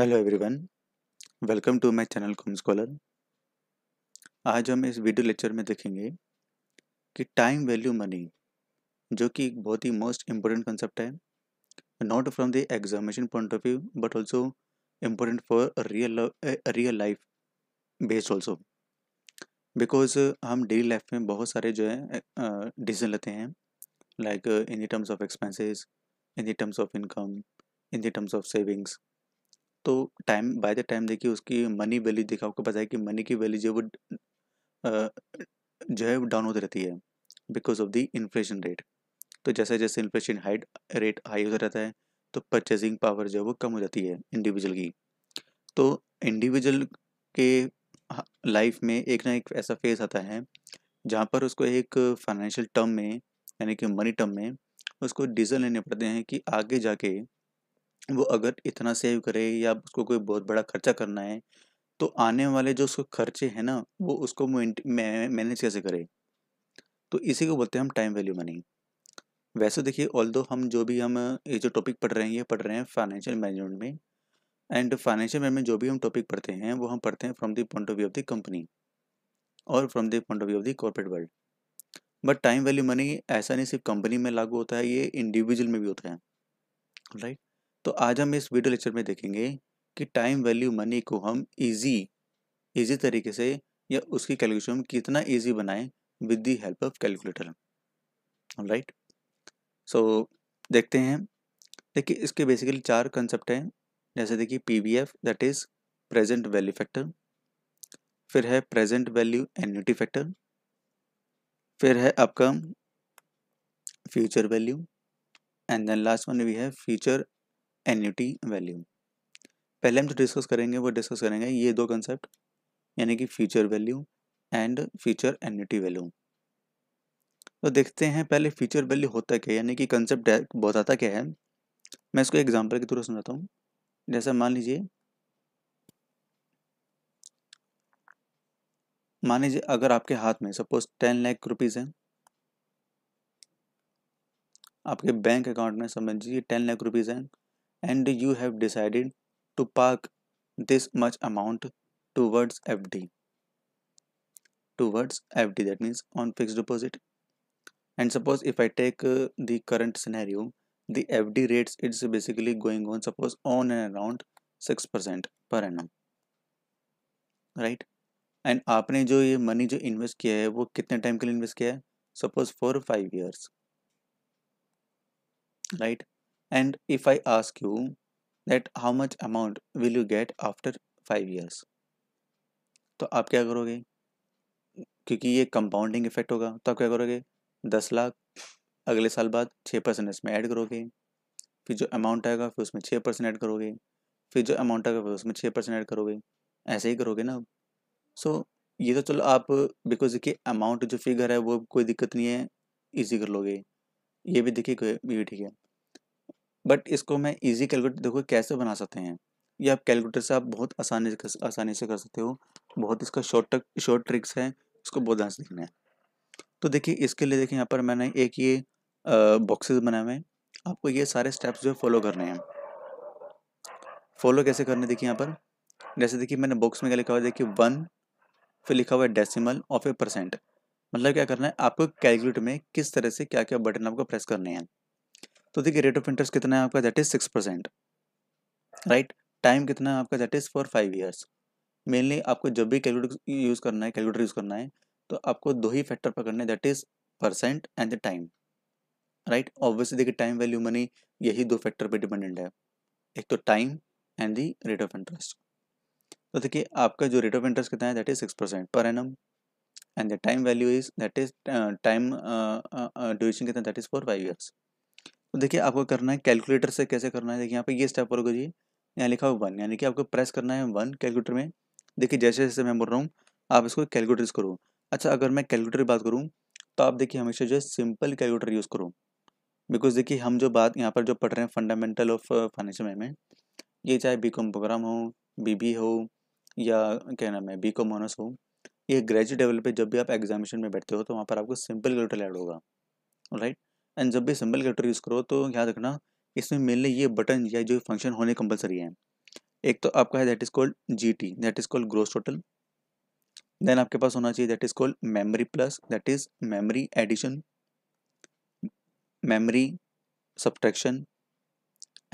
Hello everyone welcome to my channel com scholar आज हम इस वीडियो लेक्चर में देखेंगे कि टाइम वैल्यू मनी जो कि एक बहुत ही मोस्ट इम्पोर्टेंट कंसेप्ट है not from the examination point of view but also important for real real life based also because हम डेली लाइफ में बहुत सारे जो है डिसीजन eh, लेते हैं like in the terms of expenses in the terms of income in the terms of savings तो time by the time देखिए उसकी मनी वैल्यू देखा आपको पता है कि मनी की वैल्यू जो वो जो है डाउन होती रहती है because of the inflation rate तो जैसे जैसे इन्फ्लेशन हाइट रेट हाई होता रहता है तो परचेजिंग पावर जो है वो कम हो जाती है इंडिविजुअल की तो इंडिविजुअल के लाइफ में एक ना एक ऐसा फेज आता है जहाँ पर उसको एक फाइनेंशियल टर्म में यानी कि मनी टर्म में उसको डीजल लेने पड़ते हैं कि आगे जाके वो अगर इतना सेव करे या उसको कोई बहुत बड़ा खर्चा करना है तो आने वाले जो उसको खर्चे हैं ना वो उसको मैनेज कैसे करे तो इसी को बोलते हैं हम टाइम वैल्यू मनी वैसे देखिए ऑल दो हम जो भी हम ये जो टॉपिक पढ़ रहे हैं ये पढ़ रहे हैं फाइनेंशियल मैनेजमेंट में एंड फाइनेंशियल मैनेजमेंट जो भी हम टॉपिक पढ़ते हैं वो हम पढ़ते हैं from the point of view of the company और from the point of view of the corporate world but time value money ऐसा नहीं सिर्फ कंपनी में लागू होता है ये इंडिविजुअल में भी होता है राइट तो आज हम इस वीडियो लेक्चर में देखेंगे कि टाइम वैल्यू मनी को हम इजी इजी तरीके से या उसकी कैलकुलेशन कितना इजी बनाएं with the help of calculator right so देखते हैं देखिए इसके बेसिकली चार कंसेप्ट हैं जैसे देखिए P V F that is present value factor फिर है प्रेजेंट वैल्यू एन्यूटी फैक्टर फिर है आपका future value and then last one V है फ्यूचर एन्यूटी वैल्यू पहले हम जो डिस्कस करेंगे वो डिस्कस करेंगे ये दो कंसेप्ट यानी कि future value and future annuity value तो देखते हैं पहले फ्यूचर वैल्यू होता क्या है यानी कि कंसेप्ट बताता क्या है मैं इसको एग्जाम्पल के थ्रू समझाता हूँ जैसा मान लीजिए मान लीजिए अगर आपके हाथ में सपोज टेन लाख रुपीज़ हैं आपके बैंक अकाउंट में समझिए टेन लाख रुपीज़ हैं and you have decided to park this much amount towards FD towards FD that means on fixed deposit and suppose if I take uh, the current scenario the FD rates it's basically going on suppose on and around 6% per annum right? And आपने जो ये money money invest किया है वो कितने time के लिए invest किया है suppose for five and if i ask you that how much amount will you get after five years तो आप क्या करोगे क्योंकि ये कंपाउंडिंग इफेक्ट होगा तो आप क्या करोगे दस लाख अगले साल बाद छः परसेंट इसमें ऐड करोगे फिर जो अमाउंट आएगा फिर उसमें छः परसेंट ऐड करोगे फिर जो अमाउंट आएगा फिर उसमें छः परसेंट ऐड करोगे ऐसे ही करोगे ना सो so, ये तो चलो आप बिकॉज देखिए अमाउंट जो फिगर है वो कोई दिक्कत नहीं है ईजी कर लोगे ये भी देखिए ये भी ठीक है बट इसको मैं इजी कैलकुलेटर देखो कैसे बना सकते हैं ये आप कैलकुलेटर से आप बहुत आसानी से आसानी से कर सकते हो बहुत इसका शॉर्ट टक शॉर्ट ट्रिक्स है इसको बहुत ध्यान से देखना है तो देखिए इसके लिए देखिए यहाँ पर मैंने एक ये बॉक्सेस बनाए हुए हैं आपको ये सारे स्टेप्स जो है फॉलो करने हैं फॉलो कैसे करने देखिए यहाँ पर जैसे देखिए मैंने बॉक्स में क्या लिखा हुआ है देखिए वन फिर लिखा हुआ है डेसिमल और फिर परसेंट मतलब क्या करना है आपको कैलकुलेटर में किस तरह से क्या क्या बटन आपको प्रेस करने हैं तो देखिए रेट ऑफ इंटरेस्ट कितना है आपका that is six percent right time कितना है आपका that is for five years mainly आपको जब भी कैलकुलेटर यूज़ करना है कैलकुलेटर यूज़ करना है तो आपको दो ही फैक्टर पकड़ने that is percent and the time right obviously देखिए टाइम वैल्यू मनी यही दो फैक्टर पर डिपेंडेंट है एक तो time and the rate of interest तो देखिए आपका जो रेट ऑफ इंटरेस्ट कितना है that is six percent per annum and the time value is that is time duration कितना that is for five years तो देखिए आपको करना है कैलकुलेटर से कैसे करना है देखिए यहाँ पे ये स्टेप होगा जी यहाँ लिखा हुआ वन यानी कि आपको प्रेस करना है वन कैलकुलेटर में देखिए जैसे जैसे मैं बोल रहा हूँ आप इसको कैलकुलेटर यूज़ करो अच्छा अगर मैं कैलकुलेटर की बात करूँ तो आप देखिए हमेशा जो है सिंपल कैलकुलेटर यूज़ करो बिकॉज देखिए हम जो बात यहाँ पर जो पढ़ रहे हैं फंडामेंटल ऑफ फाइनेंशियल में ये चाहे बी कॉम प्रोग्राम हो बी बी हो या क्या नाम है बी कॉम ऑनर्स हो ये ग्रेजुएट लेवल पे जब भी आप एग्जामिनेशन में बैठते हो तो वहाँ पर आपको सिंपल कैलकुलेटर ऐड होगा राइट एंड जब भी सिंबल कैरेक्टर यूज़ करो तो याद रखना इसमें मेनली ये बटन या जो फंक्शन होने कंपलसरी है एक तो आपका है that is called G T that is called gross total then आपके पास होना चाहिए that is called memory plus that is memory addition memory subtraction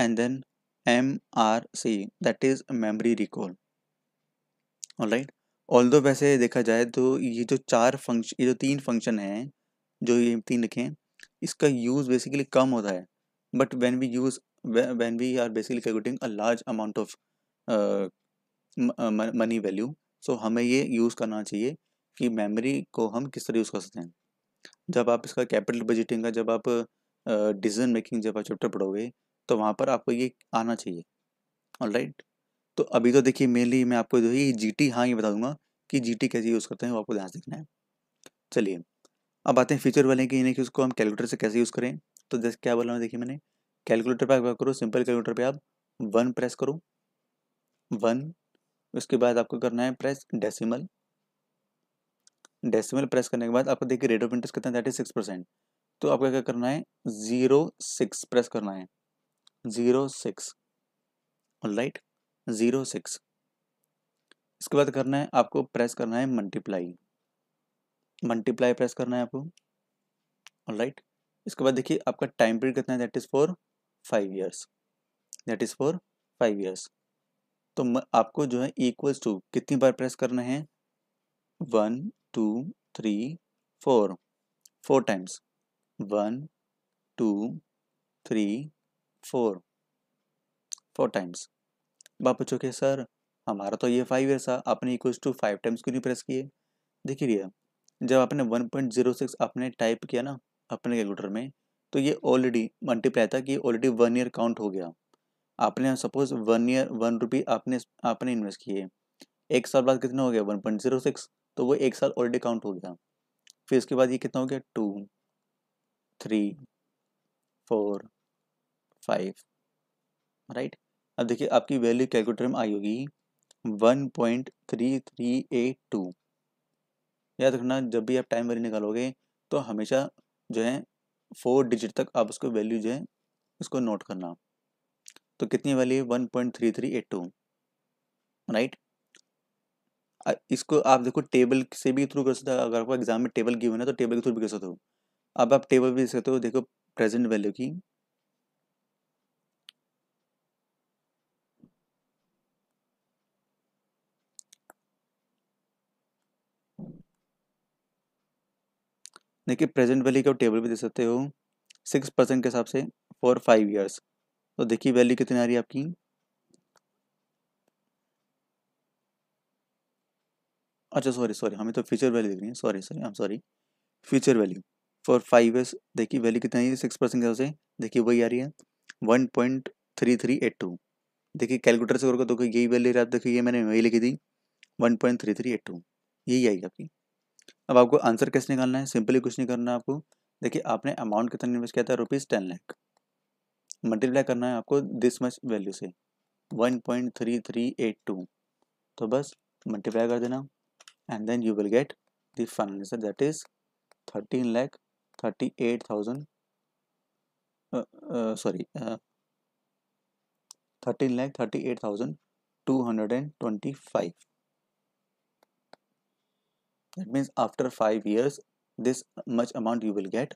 and then M R C that is memory recall all alright although वैसे देखा जाए तो ये जो चार फंक्शन ये जो तीन फंक्शन हैं जो ये तीन लिखे हैं इसका यूज़ बेसिकली कम होता है but when we use when we are basically calculating a large amount of money value so हमें ये यूज़ करना चाहिए कि मेमोरी को हम किस तरह यूज़ कर सकते हैं जब आप इसका कैपिटल बजटिंग का जब आप डिसीजन uh, मेकिंग जब आप चैप्टर पढ़ोगे तो वहाँ पर आपको ये आना चाहिए ऑल right? तो अभी तो देखिए मेनली मैं आपको जो है जी टी हाँ ये बता दूंगा कि जी टी कैसे यूज़ करते हैं वो आपको ध्यान से देखना है चलिए अब आते हैं फीचर वाले कि कि उसको हम कैलकुलेटर से कैसे यूज़ करें तो जैसे क्या बोला देखिए मैंने कैलकुलेटर पर आप करो सिंपल कैलकुलेटर पे आप वन प्रेस करो वन उसके बाद आपको करना है प्रेस डेसिमल डेसिमल प्रेस करने के बाद आपको देखिए रेट ऑफ इंटरेस्ट कितना है थर्टी सिक्स परसेंट तो आपको क्या करना है ज़ीरो सिक्स प्रेस करना है zero six right zero six इसके बाद करना है आपको प्रेस करना है मल्टीप्लाई मल्टीप्लाई प्रेस करना है आपको राइट right. इसके बाद देखिए आपका टाइम पीरियड कितना है that is for five years that is for five years तो आपको जो है इक्वल्स टू कितनी बार प्रेस करना है one two three four four times one two three four four times बाप पूछो कि सर हमारा तो ये फाइव ईयर्स था आपने इक्वल्स टू फाइव टाइम्स क्यों नहीं प्रेस किए देखिए भैया जब आपने 1.06 आपने टाइप किया ना अपने कैलकुलेटर में तो ये ऑलरेडी मल्टीप्लाई था कि ऑलरेडी वन ईयर काउंट हो गया आपने suppose one year one rupee आपने आपने इन्वेस्ट किए एक साल बाद कितना हो गया वन पॉइंट जीरो सिक्स तो वो एक साल ऑलरेडी काउंट हो गया फिर इसके बाद ये कितना हो गया two three four five right अब देखिए आपकी वैल्यू कैलकुलेटर में आई होगी one point three three eight two याद रखना जब भी आप टाइम वैल्यू निकालोगे तो हमेशा जो है फोर डिजिट तक आप उसको वैल्यू जो है उसको नोट करना तो कितनी value one point three three eight two right इसको आप देखो टेबल से भी थ्रू कर सकते हो अगर आपको एग्जाम में टेबल गिवन है तो टेबल के थ्रू भी कर सकते हो अब आप टेबल भी देख सकते हो देखो प्रेजेंट वैल्यू की देखिए प्रेजेंट वैल्यू को टेबल भी दे सकते हो सिक्स परसेंट के हिसाब से फॉर फाइव ईयर्स तो देखिए वैल्यू कितनी आ रही है आपकी अच्छा सॉरी सॉरी हमें तो फ्यूचर वैल्यू देख रही है sorry sorry I am sorry future value for five years देखिए वैल्यू कितनी है सिक्स परसेंट के हिसाब से देखिए वही आ रही है one point three three eight two देखिए कैलकुलेटर से करोगे तो यही वैल्यू आप देखिए मैंने वही लिखी थी one point three three eight two यही आएगी आपकी अब आपको आंसर कैसे निकालना है सिंपली कुछ नहीं करना है आपको देखिए आपने अमाउंट कितना इन्वेस्ट किया था रुपीज़ टेन लैख मल्टीप्लाई करना है आपको दिस मच वैल्यू से one point three three eight two तो बस मल्टीप्लाई कर देना and then you will get the final answer that is thirteen lakh thirty eight thousand sorry thirteen lakh thirty eight thousand two hundred and twenty five that means after 5 years this much amount you will get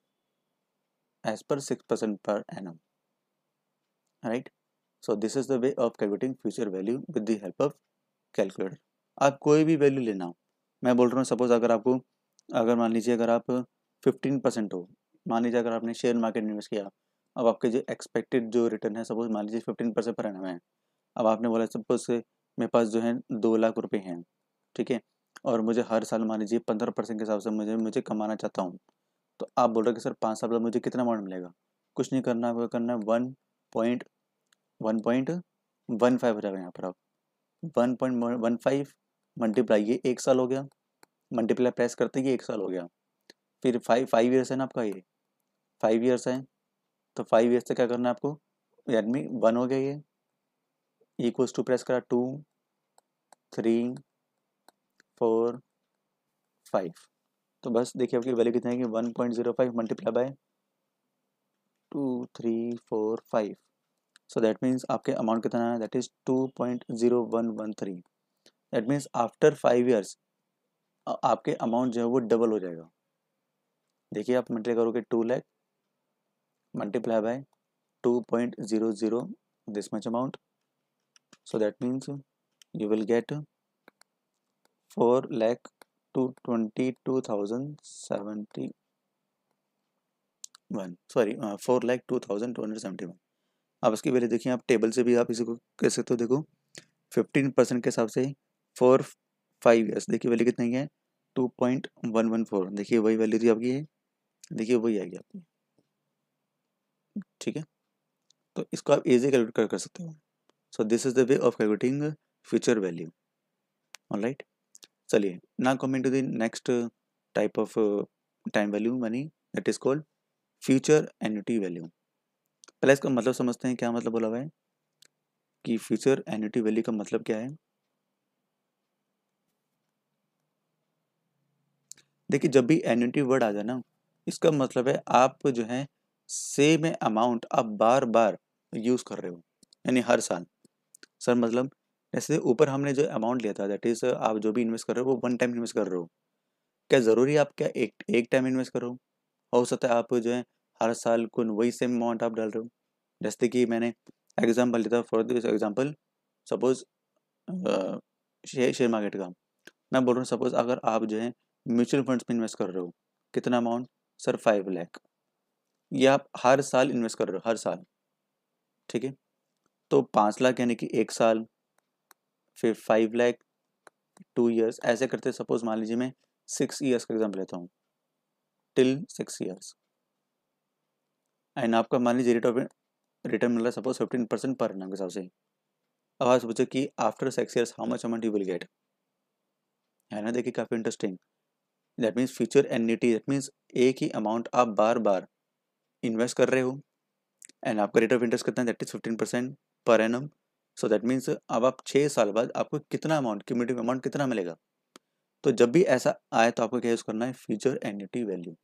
as per 6% per annum right so this is the way of calculating future value with the help of calculator aap koi bhi value lena हो bol raha hu suppose agar aapko agar maan lijiye agar aap 15 ho maan lijiye agar aapne share market market में invest अब आपके जो expected जो return है suppose मान लीजिए fifteen percent per annum है अब आपने बोला सपोज मेरे पास जो है दो लाख रुपए हैं ठीक है और मुझे हर साल मान लीजिए पंद्रह परसेंट के हिसाब से मुझे मुझे कमाना चाहता हूँ तो आप बोल रहे कि सर पाँच साल बाद मुझे कितना अमाउंट मिलेगा कुछ नहीं करना आपको करना है one point one point one five हो जाएगा यहाँ पर आप one point one five multiply ये एक साल हो गया मल्टीप्लाई प्रेस करते ही एक साल हो गया फिर फाइव फाइव ईयर्स है ना आपका ये फाइव ईयर्स है तो फाइव ईयर्स से क्या करना है आपको यानी वन हो गया ये इक्वल्स टू प्रेस करा टू थ्री फोर फाइव तो बस देखिए आपकी वैल्यू कितनी आएगी one point zero five multiply by two three four five so that means आपके अमाउंट कितना है that is two point zero one one three that means after five years आपके अमाउंट जो है वो डबल हो जाएगा देखिए आप मल्टीप्लाई करोगे two lakh multiply by two point zero zero this much amount so that means you will get four lakh two twenty two thousand seventy one sorry four lakh two thousand two hundred seventy one अब इसकी value देखिए आप table से भी आप इसी को कह सकते हो देखो फिफ्टीन परसेंट के हिसाब से फोर फाइव ईयर्स देखिए वैल्यू कितनी है two point one one four देखिए वही वैल्यू थी आपकी है देखिए वही आएगी आपकी ठीक है तो इसको आप इजी कैलकुलेट कर, कर सकते हो so this is the way of calculating future value all right चलिए ना coming to the next type of time value money that is called future annuity value पहले इसका मतलब समझते हैं क्या मतलब बोला हुआ है कि फ्यूचर एनिटी वैल्यू का मतलब क्या है देखिए जब भी एनिटी वर्ड आ जाए ना इसका मतलब है आप जो है सेम अमाउंट आप बार बार यूज़ कर रहे हो यानी हर साल सर मतलब जैसे ऊपर हमने जो अमाउंट लिया था दैट इज आप जो भी इन्वेस्ट कर रहे हो वो वन टाइम इन्वेस्ट कर रहे हो क्या ज़रूरी है आप क्या एक एक टाइम इन्वेस्ट करो हो सकता है आप जो है हर साल को वही सेम अमाउंट आप डाल रहे हो जैसे कि मैंने एग्जाम्पल लिया था for this example suppose share market का मैं बोल रहा हूँ सपोज अगर आप जो है म्यूचुअल फंड्स में इन्वेस्ट कर रहे हो कितना अमाउंट सर फाइव लैख ये आप हर साल इन्वेस्ट कर रहे हो हर साल ठीक है तो पाँच लाख यानी कि एक साल फिर फाइव लैख टू ईयर्स ऐसे करते सपोज मान लीजिए मैं सिक्स ईयर्स का एग्जाम्पल लेता हूँ टिल सिक्स ईयर्स एंड आपका मान लीजिए रेट ऑफ रिटर्न मिल रहा है सपोज फिफ्टीन परसेंट पर नाम के हिसाब से अब आप सोचो कि after six years how much amount you will get है ना देखिए काफ़ी interesting that means future annuity that means एक ही अमाउंट आप बार बार इन्वेस्ट कर रहे हो एंड आपका रेट ऑफ इंटरेस्ट कितना है that is fifteen percent per annum so that means अब आप छः साल बाद आपको कितना अमाउंट क्यूमिटिव अमाउंट कितना मिलेगा तो जब भी ऐसा आए तो आपको क्या यूज़ करना है फ्यूचर एनिटी वैल्यू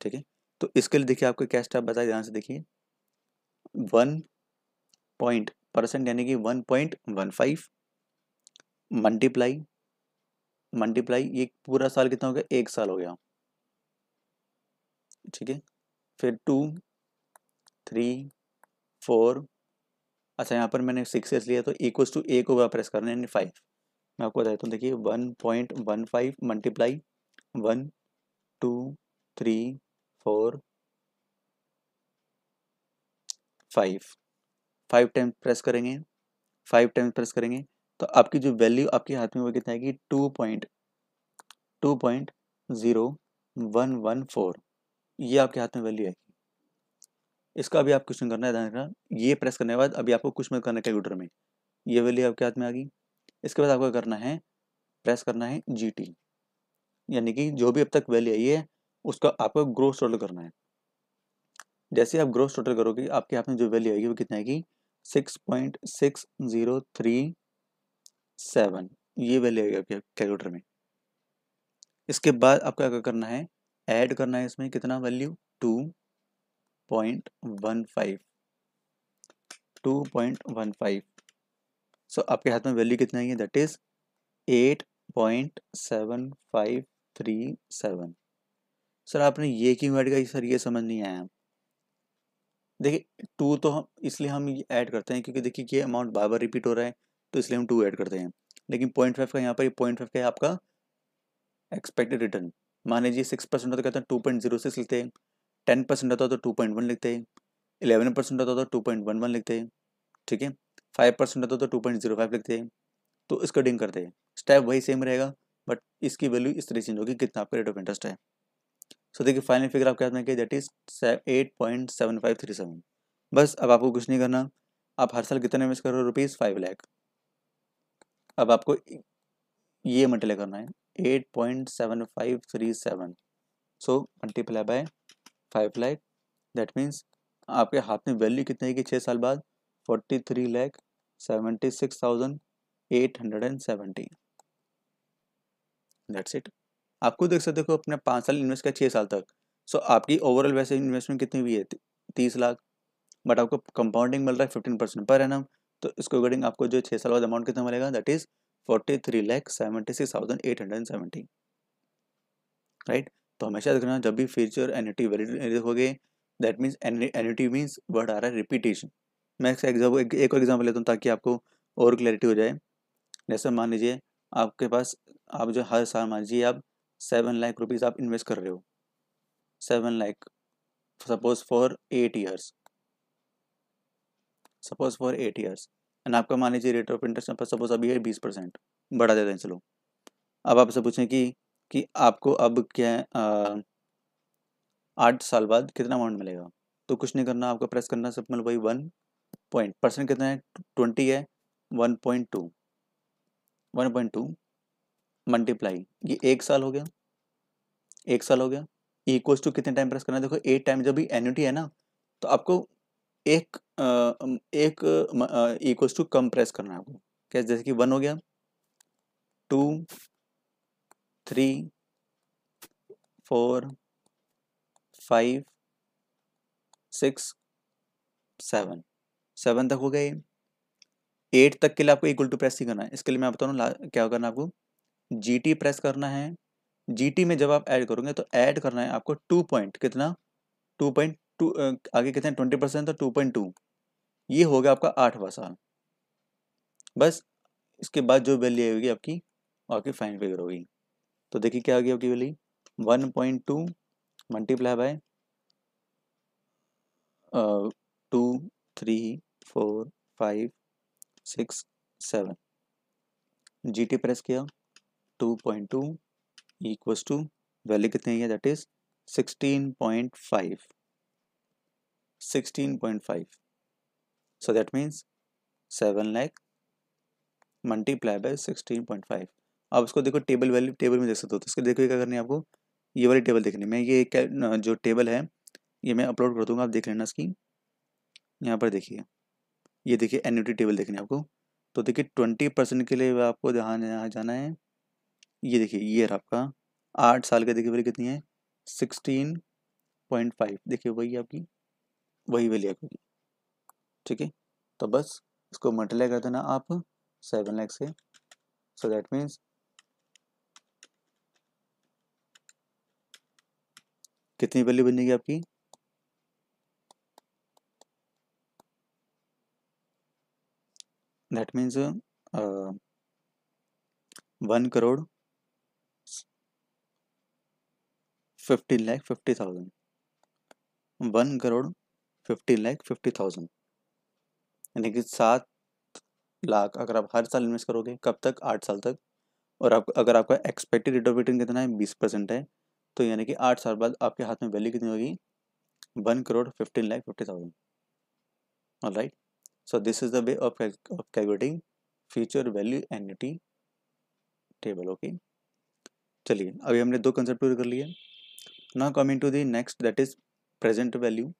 ठीक है तो इसके लिए देखिए आपको क्या स्टेप बताया ध्यान से देखिए वन पॉइंट परसेंट यानी कि one point one five multiply multiply ये पूरा साल कितना हो गया एक साल हो गया ठीक है फिर टू थ्री फोर अच्छा यहाँ पर मैंने सिक्स एस लिया तो इक्व टू ए को प्रेस करना यानी फाइव मैं आपको बताता हूँ देखिए one point one five multiply one two three four five five time press करेंगे फाइव टाइम प्रेस करेंगे तो आपकी जो वैल्यू आपके हाथ में वो कितना है कि two point two point zero one one four ये आपके हाथ में वैल्यू आएगी इसका अभी आप क्वेश्चन करना है ध्यान रखना ये प्रेस करने के बाद अभी आपको कुछ में करना है कंप्यूटर में ये वैल्यू आपके हाथ में आ गई इसके बाद आपको करना है प्रेस करना है जी टी यानी कि जो भी अब तक वैल्यू आई है उसका आपको ग्रोथ टोटल करना है जैसे आप ग्रोथ टोटल करोगे आपके हाथ में जो वैल्यू आएगी वो कितनी आएगी six point six zero three seven ये वैल्यू आएगी आपके कैलकुलेटर में इसके बाद आपको क्या करना है ऐड करना है इसमें कितना वैल्यू टू 2.15 2.15 सो आपके हाथ में वैल्यू कितना है दैट इज 8.7537 सर आपने ये क्यों ऐड किया सर ये समझ नहीं आया देखिए टू तो हम इसलिए हम ऐड करते हैं क्योंकि देखिए ये अमाउंट बार बार रिपीट हो रहा है तो इसलिए हम टू ऐड करते हैं लेकिन पॉइंट फाइव का यहाँ पर पॉइंट फाइव का है आपका एक्सपेक्टेड रिटर्न मान लीजिए सिक्स परसेंट तो कहते हैं टू पॉइंट जीरो सिक्स लेते हैं टेन परसेंट होता तो टू पॉइंट वन लिखते हैं इलेवन परसेंट होता तो टू पॉइंट वन वन लिखते हैं ठीक है फाइव परसेंट होता तो टू पॉइंट जीरो फाइव लिखते हैं तो इसको डिंग करते हैं स्टेप वही सेम रहेगा बट इसकी वैल्यू इस तरह चेंज होगी कितना आपका रेट ऑफ इंटरेस्ट है सो देखिए फाइनल फिगर आपके हाथ में क्या that is eight point seven five three seven बस अब आपको कुछ नहीं करना आप हर साल कितना इन्वेस्ट कर रहे हो रुपीज़ फाइव लैख अब आपको ये मल्टीप्लाई करना है eight point seven five three seven so multiply by five lakh that means आपके हाथ में वैल्यू कितनी आएगी छः साल बाद forty three lakh seventy six thousand eight hundred and seventy that's it आप खुद देख सकते हो अपने पाँच साल इन्वेस्ट किया छः साल तक सो so, आपकी ओवरऑल वैसे इन्वेस्टमेंट कितनी हुई है तीस लाख बट आपको कंपाउंडिंग मिल रहा है फिफ्टीन परसेंट पर एनम तो इसके अकॉर्डिंग आपको जो छः साल बाद अमाउंट कितना मिलेगा that is forty three lakh seventy six thousand eight hundred and seventy right तो हमेशा देखना जब भी फ्यूचर एनिटी देखोगे that means annuity means word आ रहा है रिपीटेशन मैं एक, एक और एग्जाम्पल लेता हूँ ताकि आपको और क्लैरिटी हो जाए जैसे मान लीजिए आपके पास आप जो हर साल मान लीजिए आप सेवन लाख रुपीज़ आप इन्वेस्ट कर रहे हो seven lakh suppose for eight years suppose for eight years and आपका मान लीजिए रेट ऑफ इंटरेस्ट सपोज अभी है बीस परसेंट बढ़ा देते हैं चलो अब आपसे पूछें कि कि आपको अब क्या आठ साल बाद कितना अमाउंट मिलेगा तो कुछ नहीं करना आपको प्रेस करना सब मतलब वही वन पॉइंट परसेंट कितना है ट्वेंटी है one point two one point two multiply ये एक साल हो गया एक साल हो गया इक्वल्स टू कितने टाइम प्रेस करना है देखो एट टाइम जब भी एन्यूटी है ना तो आपको एक एक इक्वल्स टू कम प्रेस करना है आपको क्या जैसे कि वन हो गया two three four five six seven seven तक हो गए एट तक के लिए आपको इक्वल टू प्रेस ही करना है इसके लिए मैं बता रहा हूँ क्या करना आपको जी टी प्रेस करना है जी टी में जब आप ऐड करोगे तो ऐड करना है आपको टू पॉइंट कितना टू पॉइंट टू आगे कितना ट्वेंटी परसेंट तो टू पॉइंट टू ये हो गया आपका आठवा साल बस इसके बाद जो वैल्यू आएगी आपकी आपकी फाइन फिगर होगी तो देखिए क्या होगी गया आपकी value one point two multiply by two three four five six seven G T press किया two point two equals to value कितनी है that is sixteen point five sixteen point five so that means seven lakh multiply by sixteen point five आप उसको देखो table value table में देख सकते हो तो इसके देखो क्या करनी है आपको ये वाली टेबल देखनी में मैं ये जो टेबल है ये मैं अपलोड कर दूंगा आप देख लेना इसकी यहाँ पर देखिए ये देखिए एन्यूटी टेबल देखनी है आपको तो देखिए ट्वेंटी परसेंट के लिए आपको जहाँ यहाँ जाना है ये देखिए ये रहा आपका आठ साल का देखिए वाली कितनी है सिक्सटीन पॉइंट फाइव देखिए वही आपकी वही वाली आपकी ठीक है तो बस इसको मल्टीप्लाई कर देना आप सेवन लैख से सो दैट मीन्स कितनी वैल्यू बनेगी आपकी that means one crore fifty lakh fifty thousand one crore fifty lakh fifty thousand यानी कि सात लाख अगर आप हर साल इन्वेस्ट करोगे कब तक आठ साल तक और आप अगर आपका एक्सपेक्टेड रेट ऑफ रिटर्न कितना है बीस परसेंट है तो यानी कि आठ साल बाद आपके हाथ में वैल्यू कितनी होगी one crore fifteen lakh fifty thousand right so this is the way of calculating future value annuity table okay चलिए अभी हमने दो कंसेप्ट पूरे कर लिए ना coming to the next that is present value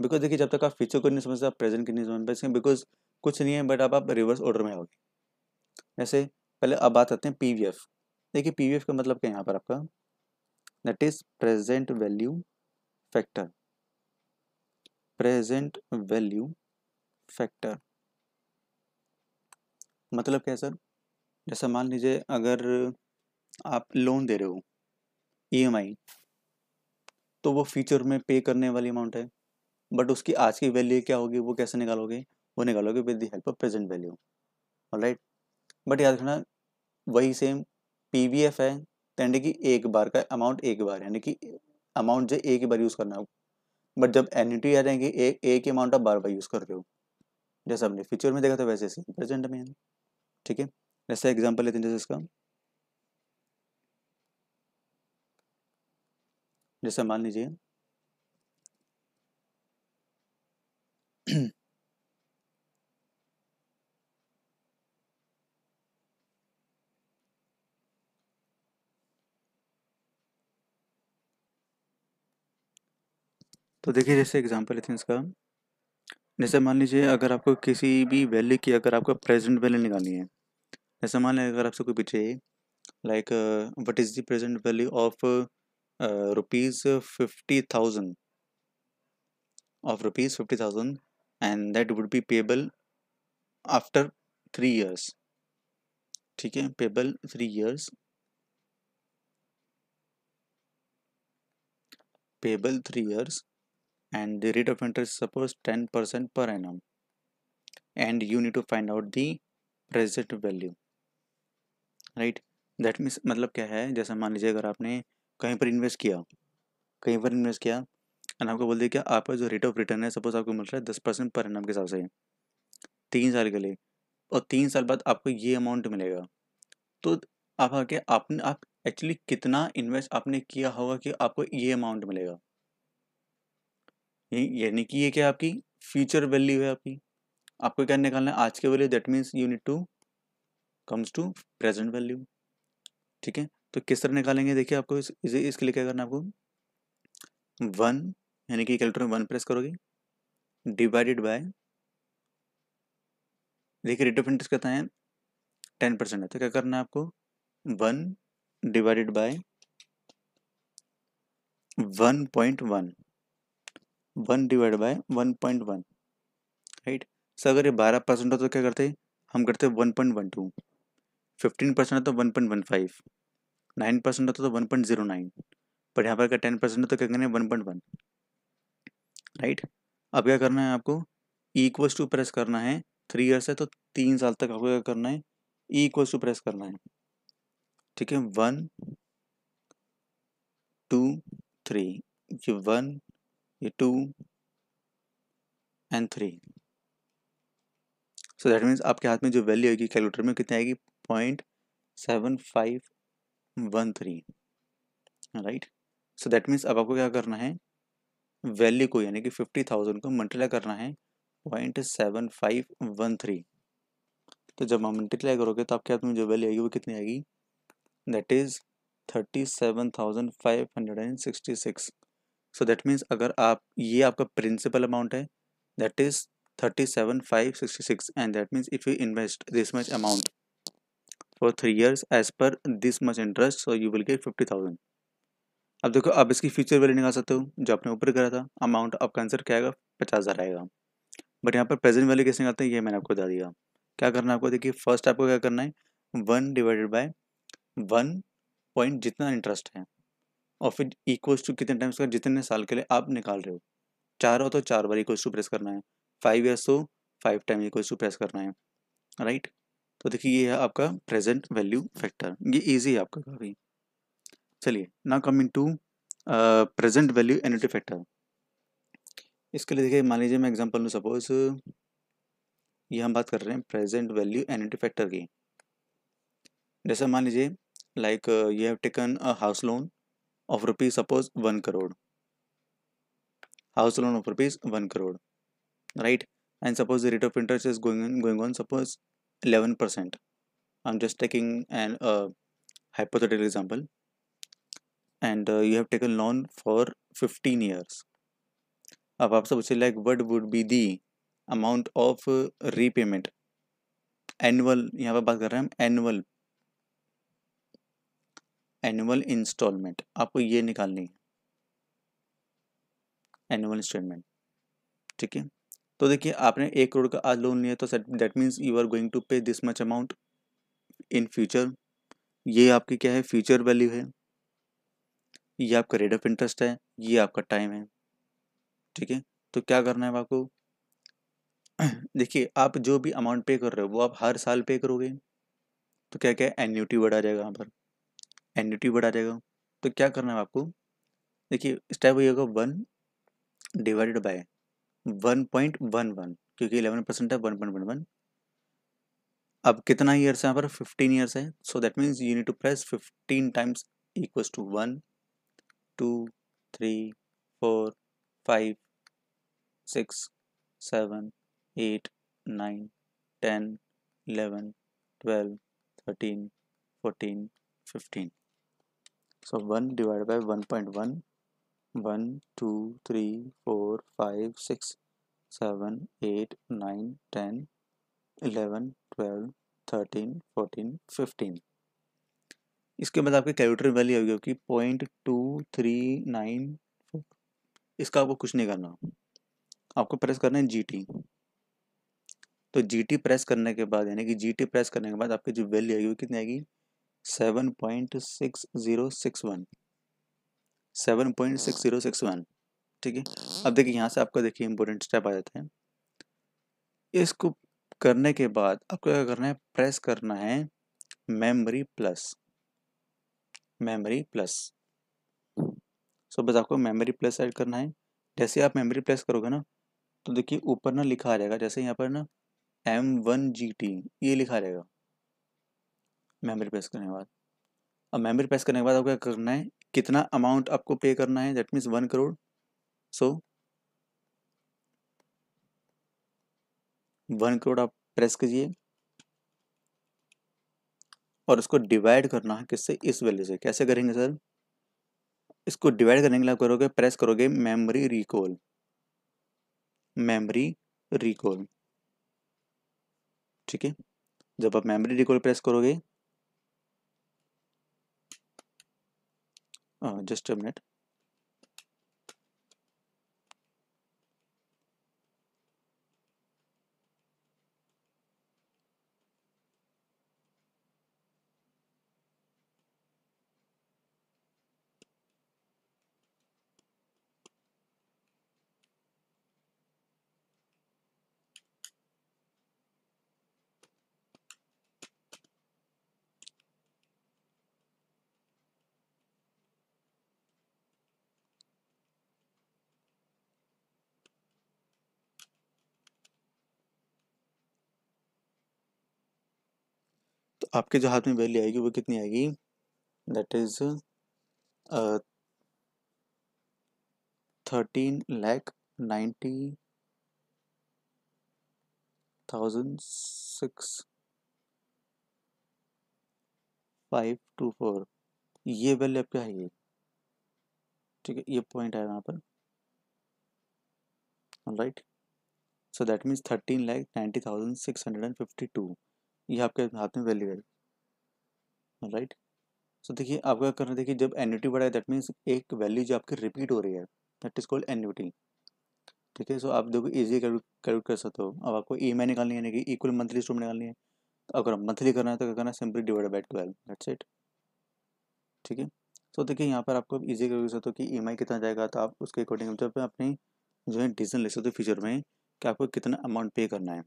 because देखिए जब तक आप फ्यूचर को नहीं समझते आप प्रेजेंट को नहीं समझ पाएंगे बिकॉज कुछ नहीं है बट आप आप रिवर्स ऑर्डर में आओगे जैसे पहले अब बात करते हैं पी देखिए पी का मतलब क्या है यहाँ पर आपका that is present value factor present value factor मतलब क्या सर जैसा मान लीजिए अगर आप लोन दे रहे हो ईएमआई e तो वो फ्यूचर में पे करने वाली अमाउंट है बट उसकी आज की वैल्यू क्या होगी वो कैसे निकालोगे वो निकालोगे with the help of present value right but याद रखना वही सेम पी है यानी कि एक बार का अमाउंट एक बार यानी कि अमाउंट जो एक बार यूज़ करना होगा बट जब एनिटी आ जाएंगे एक एक ही अमाउंट आप बार बार यूज़ कर रहे हो जैसे हमने फ्यूचर में देखा था वैसे इसके प्रेजेंट में ठीक है जैसे एग्जाम्पल लेते हैं जैसे इसका जैसे मान लीजिए तो देखिए जैसे एग्जांपल लेते हैं इसका जैसे मान लीजिए अगर आपको किसी भी वैल्यू की अगर आपको प्रेजेंट वैल्यू निकालनी है जैसे मान लीजिए अगर आपसे कोई पूछे like what is the present value of rupees fifty thousand of rupees fifty thousand and that would be payable after three years ठीक है payable three years payable three years and the rate of interest suppose 10% per annum and you need to find out the present value right that means मतलब क्या है जैसा मान लीजिए अगर आपने कहीं पर इन्वेस्ट किया कहीं पर इन्वेस्ट किया एंड आपको बोल दिया क्या आपका जो रेट ऑफ रिटर्न है सपोज आपको मिल रहा है दस परसेंट पर एनम के हिसाब से तीन साल के लिए और तीन साल बाद आपको ये अमाउंट मिलेगा तो आप आके आपने आप एक्चुअली कितना इन्वेस्ट आपने किया होगा कि आपको ये अमाउंट मिलेगा यानी कि ये क्या आपकी फ्यूचर वैल्यू है आपकी आपको क्या निकालना है आज के value that means unit to comes to present value ठीक है तो किस तरह निकालेंगे देखिए आपको इस, इसके लिए क्या करना है आपको वन यानी कि कैलकुलेटर में वन प्रेस करोगे डिवाइडेड बाय देखिए रेट ऑफ इंटरेस्ट कहता है टेन परसेंट है तो क्या करना है आपको one divided by one point one one divide by one point one right sir अगर ये बारह परसेंट हो तो क्या करते हम करते one point one two fifteen percent हो तो one point one five nine percent होता तो वन पॉइंट जीरो नाइन पर यहाँ पर अगर टेन परसेंट हो तो क्या करना है वन पॉइंट वन राइट अब क्या करना है आपको इक्वल्स टू प्रेस करना है थ्री ईयर्स है तो तीन साल तक आपको क्या करना है इक्वल्स टू प्रेस करना है ठीक है वन टू थ्री ये वन ये 2 and three so that means आपके हाथ में जो वैल्यू आएगी कैलकुलेटर में कितनी आएगी point seven five one three right so that means अब आपको क्या करना है वैल्यू को यानी कि फिफ्टी थाउजेंड को मल्टीप्लाई करना है point seven five one three तो जब आप मल्टीप्लाई करोगे तो आपके हाथ में जो वैल्यू आएगी वो कितनी आएगी that is thirty seven thousand five hundred and sixty six so that means अगर आप ये आपका प्रिंसिपल अमाउंट है that is thirty seven five sixty six and that means if you invest this much amount for three years as per this much interest so you will get fifty thousand अब देखो आप इसकी future value निकाल सकते हो जो आपने ऊपर करा था अमाउंट आपका आंसर क्या आएगा पचास हज़ार आएगा बट यहाँ पर प्रेजेंट वैल्यू कैसे निकालते हैं ये मैंने आपको बता दिया क्या करना है आपको देखिए फर्स्ट आपको क्या करना है one divided by one point जितना इंटरेस्ट है और फिर इक्वल्स टू कितने टाइम्स का जितने साल के लिए आप निकाल रहे हो चार हो तो चार बार इक्वल्स टू प्रेस करना है फाइव ईयर्स हो five time equals to press करना है राइट तो देखिए ये है आपका प्रेजेंट वैल्यू फैक्टर ये इजी है आपका काफ़ी चलिए ना coming to present value annuity factor इसके लिए देखिए मान लीजिए मैं एग्जांपल लूँ सपोज ये हम बात कर रहे हैं प्रेजेंट वैल्यू एनिटी फैक्टर की जैसे मान लीजिए like you have taken a house loan of rupees suppose 1 crore house loan of rupees 1 crore right and suppose the rate of interest is going on going on suppose 11% i'm just taking an uh, hypothetical example and uh, you have taken loan for 15 years अब आपसे like what would be the amount of uh, repayment? Annual. Annual यहाँ पर बात कर annual. Annual instalment आपको ये निकालनी है एनुअल इंस्टॉलमेंट ठीक है तो देखिए आपने एक करोड़ का आज लोन लिया तो that means you are going to pay this much amount in future ये आपकी क्या है फ्यूचर वैल्यू है ये आपका रेट ऑफ इंटरेस्ट है ये आपका टाइम है ठीक है तो क्या करना है आपको देखिए आप जो भी अमाउंट पे कर रहे हो वो आप हर साल पे करोगे तो क्या क्या एन्यूटी बढ़ा जाएगा यहाँ पर एन्यूटी बढ़ा जाएगा तो क्या करना है आपको देखिए स्टेप वही होगा one divided by one point one one क्योंकि इलेवन परसेंट है वन पॉइंट वन वन अब कितना ईयर्स है यहाँ पर फिफ्टीन ईयर्स है so that means you need to press fifteen times equals to one two three four five six seven eight nine ten eleven twelve thirteen fourteen fifteen so one divide by one point one one two three four five six seven eight nine ten eleven twelve thirteen fourteen fifteen इसके बाद आपके calculator value आएगी आपकी point two three nine इसका आपको कुछ नहीं करना आपको प्रेस करना है जी टी तो जी टी प्रेस करने के बाद यानी कि जी टी प्रेस करने के बाद आपकी जो वैल्यू आएगी वो कितनी आएगी seven point six zero six one seven point six zero six one ठीक है अब देखिए यहाँ से आपका देखिए इम्पोर्टेंट स्टेप आ जाते हैं इसको करने के बाद आपको क्या करना है प्रेस करना है memory plus memory plus so बस आपको मेमोरी प्लस ऐड करना है जैसे आप मेमोरी प्लस करोगे ना तो देखिए ऊपर ना लिखा आ जाएगा जैसे यहाँ पर ना एम वन जी टी ये लिखा आ जाएगा मेमोरी पेस करने के बाद अब मेमोरी पेस करने के बाद आपको क्या करना है कितना अमाउंट आपको पे करना है that means one crore so one crore आप प्रेस कीजिए और उसको डिवाइड करना है किससे इस वैल्यू से कैसे करेंगे सर इसको डिवाइड करने के लिए आप करोगे प्रेस करोगे मेमोरी रिकॉल मेमोरी रिकॉल ठीक है जब आप मेमोरी रिकॉल प्रेस करोगे uh, just a minute आपके जो हाथ में वैल्यू आएगी वो कितनी आएगी that is thirteen lakh ninety thousand six five two four ये वैल्यू आपके हाई है ठीक है ये पॉइंट आया वहाँ पर right so that means thirteen lakh ninety thousand six hundred and fifty two ये आपके हाथ में वैल्यू है राइट सो देखिए आपका क्या करना देखिए जब एन्यूटी बढ़ा है दैट मीन्स एक वैल्यू जो आपकी रिपीट हो रही है दैट इज कॉल्ड एन्यूटी ठीक है सो आप देखो ईजी कैलकुलेट कर सकते हो अब आपको ई एम आई निकालनी है यानी कि इक्वल मंथली स्टूम निकालनी है अगर मंथली करना है तो क्या करना है simply divide by twelve that's it ठीक है सो देखिए यहाँ पर आपको ईजी कर सकते हो कि ई एम आई कितना जाएगा तो आप उसके अकॉर्डिंग जब अपनी जो है डिसीजन ले सकते हो फ्यूचर में कि आपको कितना अमाउंट पे करना है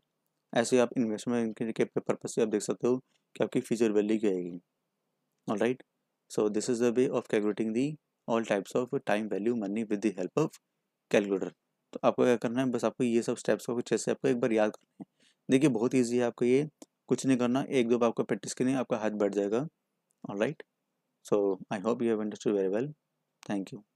ऐसे आप इन्वेस्टमेंट के पर्पज से आप देख सकते हो कि आपकी फ्यूचर वैल्यू क्या आएगी all right so this is the way of calculating the all types of time value money with the help of calculator तो आपको क्या करना है बस आपको ये सब स्टेप्स को अच्छे से आपको एक बार याद करना है देखिए बहुत ईजी है आपको ये कुछ नहीं करना एक दो बार आपको प्रैक्टिस करनी आपका हाथ बढ़ जाएगा all right so I hope you have understood very well thank you